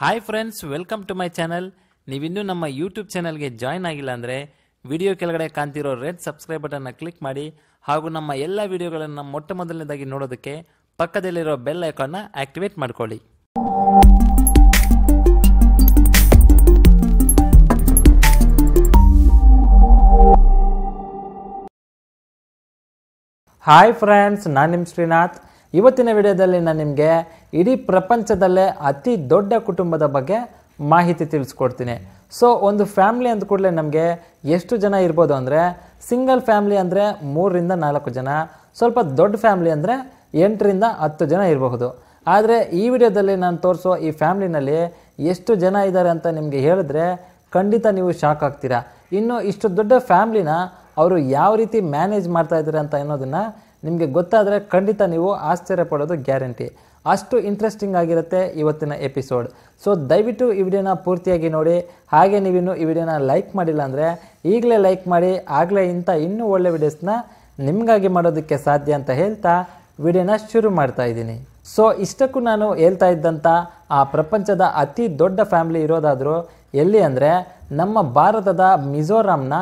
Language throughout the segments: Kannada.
hi friends welcome to my channel ನೀವಿನ್ನೂ ನಮ್ಮ ಯೂಟ್ಯೂಬ್ ಚಾನಲ್ಗೆ ಜಾಯ್ನ್ ಆಗಿಲ್ಲ ಅಂದರೆ ವಿಡಿಯೋ ಕೆಳಗಡೆ ಕಾಣ್ತಿರೋ ರೆಡ್ ಸಬ್ಸ್ಕ್ರೈಬ್ ಬಟನ್ನ ಕ್ಲಿಕ್ ಮಾಡಿ ಹಾಗೂ ನಮ್ಮ ಎಲ್ಲ ವಿಡಿಯೋಗಳನ್ನು ಮೊಟ್ಟ ಮೊದಲನೇದಾಗಿ ನೋಡೋದಕ್ಕೆ ಪಕ್ಕದಲ್ಲಿರೋ ಬೆಲ್ ಐಕಾನ್ನ ಆಕ್ಟಿವೇಟ್ ಮಾಡ್ಕೊಳ್ಳಿ ಹಾಯ್ ಫ್ರೆಂಡ್ಸ್ ನಾನು ನಿಮ್ಮ ಶ್ರೀನಾಥ್ ಇವತ್ತಿನ ವಿಡಿಯೋದಲ್ಲಿ ನಾನು ನಿಮಗೆ ಇಡೀ ಪ್ರಪಂಚದಲ್ಲೇ ಅತಿ ದೊಡ್ಡ ಕುಟುಂಬದ ಬಗ್ಗೆ ಮಾಹಿತಿ ತಿಳಿಸ್ಕೊಡ್ತೀನಿ ಸೊ ಒಂದು ಫ್ಯಾಮ್ಲಿ ಅಂದ ಕೂಡಲೇ ನಮಗೆ ಎಷ್ಟು ಜನ ಇರ್ಬೋದು ಅಂದರೆ ಸಿಂಗಲ್ ಫ್ಯಾಮ್ಲಿ ಅಂದರೆ ಮೂರರಿಂದ ನಾಲ್ಕು ಜನ ಸ್ವಲ್ಪ ದೊಡ್ಡ ಫ್ಯಾಮ್ಲಿ ಅಂದರೆ ಎಂಟರಿಂದ ಹತ್ತು ಜನ ಇರಬಹುದು ಆದರೆ ಈ ವಿಡಿಯೋದಲ್ಲಿ ನಾನು ತೋರಿಸೋ ಈ ಫ್ಯಾಮ್ಲಿನಲ್ಲಿ ಎಷ್ಟು ಜನ ಇದ್ದಾರೆ ಅಂತ ನಿಮಗೆ ಹೇಳಿದ್ರೆ ಖಂಡಿತ ನೀವು ಶಾಕ್ ಆಗ್ತೀರಾ ಇನ್ನು ಇಷ್ಟು ದೊಡ್ಡ ಫ್ಯಾಮ್ಲಿನ ಅವರು ಯಾವ ರೀತಿ ಮ್ಯಾನೇಜ್ ಮಾಡ್ತಾ ಇದ್ದಾರೆ ಅಂತ ಅನ್ನೋದನ್ನು ನಿಮಗೆ ಗೊತ್ತಾದರೆ ಖಂಡಿತ ನೀವು ಆಶ್ಚರ್ಯ ಪಡೋದು ಗ್ಯಾರಂಟಿ ಅಷ್ಟು ಇಂಟ್ರೆಸ್ಟಿಂಗ್ ಆಗಿರುತ್ತೆ ಇವತ್ತಿನ ಎಪಿಸೋಡ್ ಸೊ ದಯವಿಟ್ಟು ಈ ವಿಡಿಯೋನ ಪೂರ್ತಿಯಾಗಿ ನೋಡಿ ಹಾಗೆ ನೀವಿನ್ನು ಈ ವಿಡಿಯೋನ ಲೈಕ್ ಮಾಡಿಲ್ಲ ಅಂದರೆ ಈಗಲೇ ಲೈಕ್ ಮಾಡಿ ಆಗಲೇ ಇಂಥ ಇನ್ನೂ ಒಳ್ಳೆ ವಿಡಿಯೋಸ್ನ ನಿಮಗಾಗಿ ಮಾಡೋದಕ್ಕೆ ಸಾಧ್ಯ ಅಂತ ಹೇಳ್ತಾ ವಿಡಿಯೋನ ಶುರು ಮಾಡ್ತಾ ಇದ್ದೀನಿ ಸೊ ಇಷ್ಟಕ್ಕೂ ನಾನು ಹೇಳ್ತಾ ಇದ್ದಂಥ ಆ ಪ್ರಪಂಚದ ಅತಿ ದೊಡ್ಡ ಫ್ಯಾಮಿಲಿ ಇರೋದಾದರೂ ಎಲ್ಲಿ ಅಂದರೆ ನಮ್ಮ ಭಾರತದ ಮಿಜೋರಾಂನ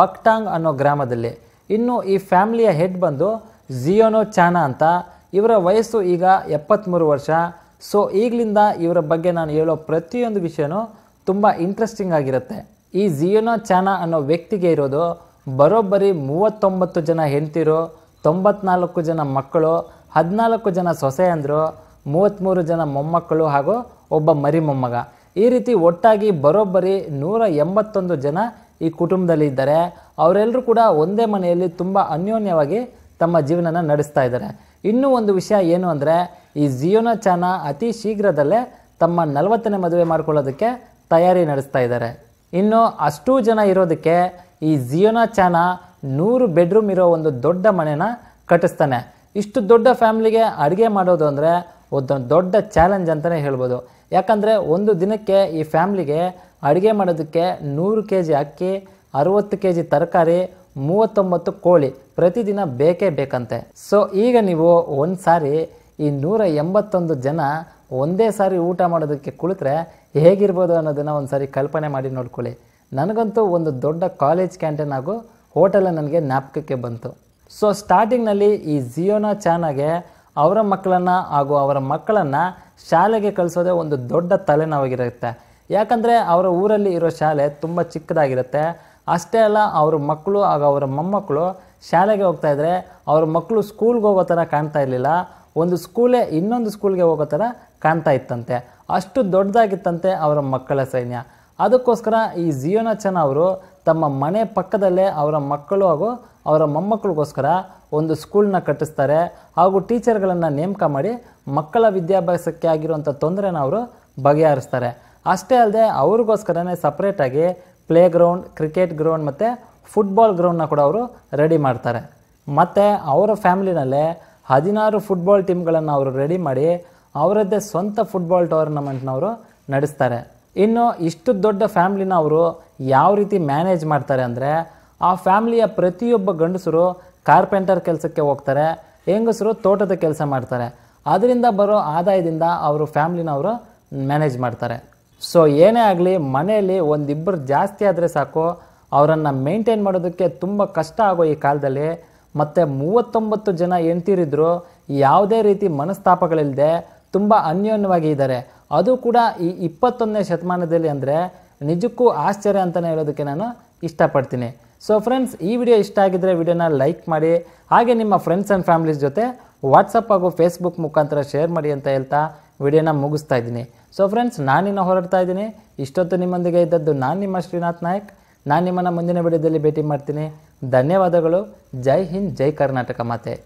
ಬಕ್ಟಾಂಗ್ ಅನ್ನೋ ಗ್ರಾಮದಲ್ಲಿ ಇನ್ನು ಈ ಫ್ಯಾಮಿಲಿಯ ಹೆಡ್ ಬಂದು ಝಿಯೋನೋ ಚಾನಾ ಅಂತ ಇವರ ವಯಸ್ಸು ಈಗ ಎಪ್ಪತ್ತ್ಮೂರು ವರ್ಷ ಸೊ ಈಗಲಿಂದ ಇವರ ಬಗ್ಗೆ ನಾನು ಹೇಳೋ ಪ್ರತಿಯೊಂದು ವಿಷಯನೂ ತುಂಬ ಇಂಟ್ರೆಸ್ಟಿಂಗ್ ಆಗಿರುತ್ತೆ ಈ ಝಿಯೋನೋ ಚಾನಾ ಅನ್ನೋ ವ್ಯಕ್ತಿಗೆ ಇರೋದು ಬರೋಬ್ಬರಿ ಮೂವತ್ತೊಂಬತ್ತು ಜನ ಹೆಂಡತಿರು ತೊಂಬತ್ನಾಲ್ಕು ಜನ ಮಕ್ಕಳು ಹದಿನಾಲ್ಕು ಜನ ಸೊಸೆ ಅಂದರು ಮೂವತ್ತ್ಮೂರು ಜನ ಮೊಮ್ಮಕ್ಕಳು ಹಾಗೂ ಒಬ್ಬ ಮರಿ ಮೊಮ್ಮಗ ಈ ರೀತಿ ಒಟ್ಟಾಗಿ ಬರೋಬ್ಬರಿ ನೂರ ಎಂಬತ್ತೊಂದು ಜನ ಈ ಕುಟುಂಬದಲ್ಲಿ ಇದ್ದಾರೆ ಅವರೆಲ್ಲರೂ ಕೂಡ ಒಂದೇ ಮನೆಯಲ್ಲಿ ತುಂಬ ಅನ್ಯೋನ್ಯವಾಗಿ ತಮ್ಮ ಜೀವನನ ನಡೆಸ್ತಾ ಇದ್ದಾರೆ ಇನ್ನೂ ಒಂದು ವಿಷಯ ಏನು ಅಂದರೆ ಈ ಜಿಯೋನ ಚಾನ ಅತಿ ಶೀಘ್ರದಲ್ಲೇ ತಮ್ಮ ನಲವತ್ತನೇ ಮದುವೆ ಮಾಡ್ಕೊಳ್ಳೋದಕ್ಕೆ ತಯಾರಿ ನಡೆಸ್ತಾ ಇದ್ದಾರೆ ಇನ್ನು ಅಷ್ಟೂ ಜನ ಇರೋದಕ್ಕೆ ಈ ಜಿಯೋನ ಚಾನ ನೂರು ಬೆಡ್ರೂಮ್ ಇರೋ ಒಂದು ದೊಡ್ಡ ಮನೆನ ಕಟ್ಟಿಸ್ತಾನೆ ಇಷ್ಟು ದೊಡ್ಡ ಫ್ಯಾಮ್ಲಿಗೆ ಅಡುಗೆ ಮಾಡೋದು ಅಂದರೆ ಒಂದು ದೊಡ್ಡ ಚಾಲೆಂಜ್ ಅಂತಲೇ ಹೇಳ್ಬೋದು ಯಾಕಂದರೆ ಒಂದು ದಿನಕ್ಕೆ ಈ ಫ್ಯಾಮ್ಲಿಗೆ ಅಡುಗೆ ಮಾಡೋದಕ್ಕೆ ನೂರು ಕೆ ಜಿ ಅಕ್ಕಿ ಅರುವತ್ತು ಕೆ ಜಿ ತರಕಾರಿ ಮೂವತ್ತೊಂಬತ್ತು ಕೋಳಿ ಪ್ರತಿದಿನ ಬೇಕೇ ಬೇಕಂತೆ ಸೊ ಈಗ ನೀವು ಒಂದು ಸಾರಿ ಈ ನೂರ ಎಂಬತ್ತೊಂದು ಜನ ಒಂದೇ ಸಾರಿ ಊಟ ಮಾಡೋದಕ್ಕೆ ಕುಳಿತರೆ ಹೇಗಿರ್ಬೋದು ಅನ್ನೋದನ್ನು ಒಂದು ಸಾರಿ ಕಲ್ಪನೆ ಮಾಡಿ ನೋಡ್ಕೊಳ್ಳಿ ನನಗಂತೂ ಒಂದು ದೊಡ್ಡ ಕಾಲೇಜ್ ಕ್ಯಾಂಟೀನ್ ಹಾಗೂ ಹೋಟೆಲ ನನಗೆ ಜ್ಞಾಪಕಕ್ಕೆ ಬಂತು ಸೊ ಸ್ಟಾರ್ಟಿಂಗ್ನಲ್ಲಿ ಈ ಜಿಯೋನ ಚಾನಾಗೆ ಅವರ ಮಕ್ಕಳನ್ನು ಹಾಗೂ ಅವರ ಮಕ್ಕಳನ್ನು ಶಾಲೆಗೆ ಕಳಿಸೋದೇ ಒಂದು ದೊಡ್ಡ ತಲೆನೋವಾಗಿರುತ್ತೆ ಯಾಕಂದರೆ ಅವರ ಊರಲ್ಲಿ ಇರೋ ಶಾಲೆ ತುಂಬ ಚಿಕ್ಕದಾಗಿರುತ್ತೆ ಅಷ್ಟೇ ಅಲ್ಲ ಅವ್ರ ಮಕ್ಕಳು ಹಾಗೂ ಅವರ ಮೊಮ್ಮಕ್ಕಳು ಶಾಲೆಗೆ ಹೋಗ್ತಾ ಇದ್ದರೆ ಅವ್ರ ಮಕ್ಕಳು ಸ್ಕೂಲ್ಗೆ ಹೋಗೋ ಥರ ಕಾಣ್ತಾ ಇರಲಿಲ್ಲ ಒಂದು ಸ್ಕೂಲೇ ಇನ್ನೊಂದು ಸ್ಕೂಲ್ಗೆ ಹೋಗೋ ಥರ ಕಾಣ್ತಾ ಇತ್ತಂತೆ ಅಷ್ಟು ದೊಡ್ಡದಾಗಿತ್ತಂತೆ ಅವರ ಮಕ್ಕಳ ಸೈನ್ಯ ಅದಕ್ಕೋಸ್ಕರ ಈ ಜಿಯೋನಾಚನ ಅವರು ತಮ್ಮ ಮನೆ ಪಕ್ಕದಲ್ಲೇ ಅವರ ಮಕ್ಕಳು ಹಾಗೂ ಅವರ ಮೊಮ್ಮಕ್ಕಳಿಗೋಸ್ಕರ ಒಂದು ಸ್ಕೂಲ್ನ ಕಟ್ಟಿಸ್ತಾರೆ ಹಾಗೂ ಟೀಚರ್ಗಳನ್ನು ನೇಮಕ ಮಾಡಿ ಮಕ್ಕಳ ವಿದ್ಯಾಭ್ಯಾಸಕ್ಕೆ ಆಗಿರುವಂಥ ತೊಂದರೆನ ಅವರು ಬಗೆಹರಿಸ್ತಾರೆ ಅಷ್ಟೇ ಅಲ್ಲದೆ ಅವ್ರಿಗೋಸ್ಕರನೇ ಸಪ್ರೇಟಾಗಿ ಪ್ಲೇ ಗ್ರೌಂಡ್ ಕ್ರಿಕೆಟ್ ಗ್ರೌಂಡ್ ಮತ್ತು ಫುಟ್ಬಾಲ್ ಗ್ರೌಂಡ್ನ ಕೂಡ ಅವರು ರೆಡಿ ಮಾಡ್ತಾರೆ ಮತ್ತು ಅವರ ಫ್ಯಾಮಿಲಿನಲ್ಲೇ ಹದಿನಾರು ಫುಟ್ಬಾಲ್ ಟೀಮ್ಗಳನ್ನು ಅವರು ರೆಡಿ ಮಾಡಿ ಅವರದ್ದೇ ಸ್ವಂತ ಫುಟ್ಬಾಲ್ ಟೋರ್ನಮೆಂಟ್ನವರು ನಡೆಸ್ತಾರೆ ಇನ್ನು ಇಷ್ಟು ದೊಡ್ಡ ಫ್ಯಾಮ್ಲಿನ ಅವರು ಯಾವ ರೀತಿ ಮ್ಯಾನೇಜ್ ಮಾಡ್ತಾರೆ ಅಂದರೆ ಆ ಫ್ಯಾಮ್ಲಿಯ ಪ್ರತಿಯೊಬ್ಬ ಗಂಡಸರು ಕಾರ್ಪೆಂಟರ್ ಕೆಲಸಕ್ಕೆ ಹೋಗ್ತಾರೆ ಹೆಂಗಸರು ತೋಟದ ಕೆಲಸ ಮಾಡ್ತಾರೆ ಅದರಿಂದ ಬರೋ ಆದಾಯದಿಂದ ಅವರು ಫ್ಯಾಮ್ಲಿನ ಅವರು ಮ್ಯಾನೇಜ್ ಮಾಡ್ತಾರೆ ಸೊ ಏನೇ ಆಗಲಿ ಮನೆಯಲ್ಲಿ ಒಂದಿಬ್ಬರು ಜಾಸ್ತಿ ಆದರೆ ಸಾಕು ಅವರನ್ನು ಮೇಂಟೈನ್ ಮಾಡೋದಕ್ಕೆ ತುಂಬ ಕಷ್ಟ ಆಗೋ ಈ ಕಾಲದಲ್ಲಿ ಮತ್ತು ಮೂವತ್ತೊಂಬತ್ತು ಜನ ಹೆಂಡ್ತಿರಿದ್ರು ಯಾವುದೇ ರೀತಿ ಮನಸ್ತಾಪಗಳಿಲ್ಲದೆ ತುಂಬ ಅನ್ಯೋನ್ಯವಾಗಿ ಇದ್ದಾರೆ ಅದು ಕೂಡ ಈ ಇಪ್ಪತ್ತೊಂದನೇ ಶತಮಾನದಲ್ಲಿ ಅಂದರೆ ನಿಜಕ್ಕೂ ಆಶ್ಚರ್ಯ ಅಂತಲೇ ಹೇಳೋದಕ್ಕೆ ನಾನು ಇಷ್ಟಪಡ್ತೀನಿ ಸೊ ಫ್ರೆಂಡ್ಸ್ ಈ ವಿಡಿಯೋ ಇಷ್ಟ ಆಗಿದ್ದರೆ ವಿಡಿಯೋನ ಲೈಕ್ ಮಾಡಿ ಹಾಗೆ ನಿಮ್ಮ ಫ್ರೆಂಡ್ಸ್ ಆ್ಯಂಡ್ ಫ್ಯಾಮಿಲೀಸ್ ಜೊತೆ ವಾಟ್ಸಪ್ ಹಾಗೂ ಫೇಸ್ಬುಕ್ ಮುಖಾಂತರ ಶೇರ್ ಮಾಡಿ ಅಂತ ಹೇಳ್ತಾ ವಿಡಿಯೋನ ಮುಗಿಸ್ತಾ ಇದ್ದೀನಿ ಸೊ ಫ್ರೆಂಡ್ಸ್ ನಾನಿನ್ನು ಹೊರಡ್ತಾ ಇದ್ದೀನಿ ಇಷ್ಟೊತ್ತು ನಿಮ್ಮೊಂದಿಗೆ ಇದ್ದದ್ದು ನಾನು ನಿಮ್ಮ ಶ್ರೀನಾಥ್ ನಾಯಕ್ ನಾನು ನಿಮ್ಮನ್ನು ಮುಂದಿನ ವಿಡಿಯೋದಲ್ಲಿ ಭೇಟಿ ಮಾಡ್ತೀನಿ ಧನ್ಯವಾದಗಳು ಜೈ ಹಿಂದ್ ಜೈ ಕರ್ನಾಟಕ ಮಾತೆ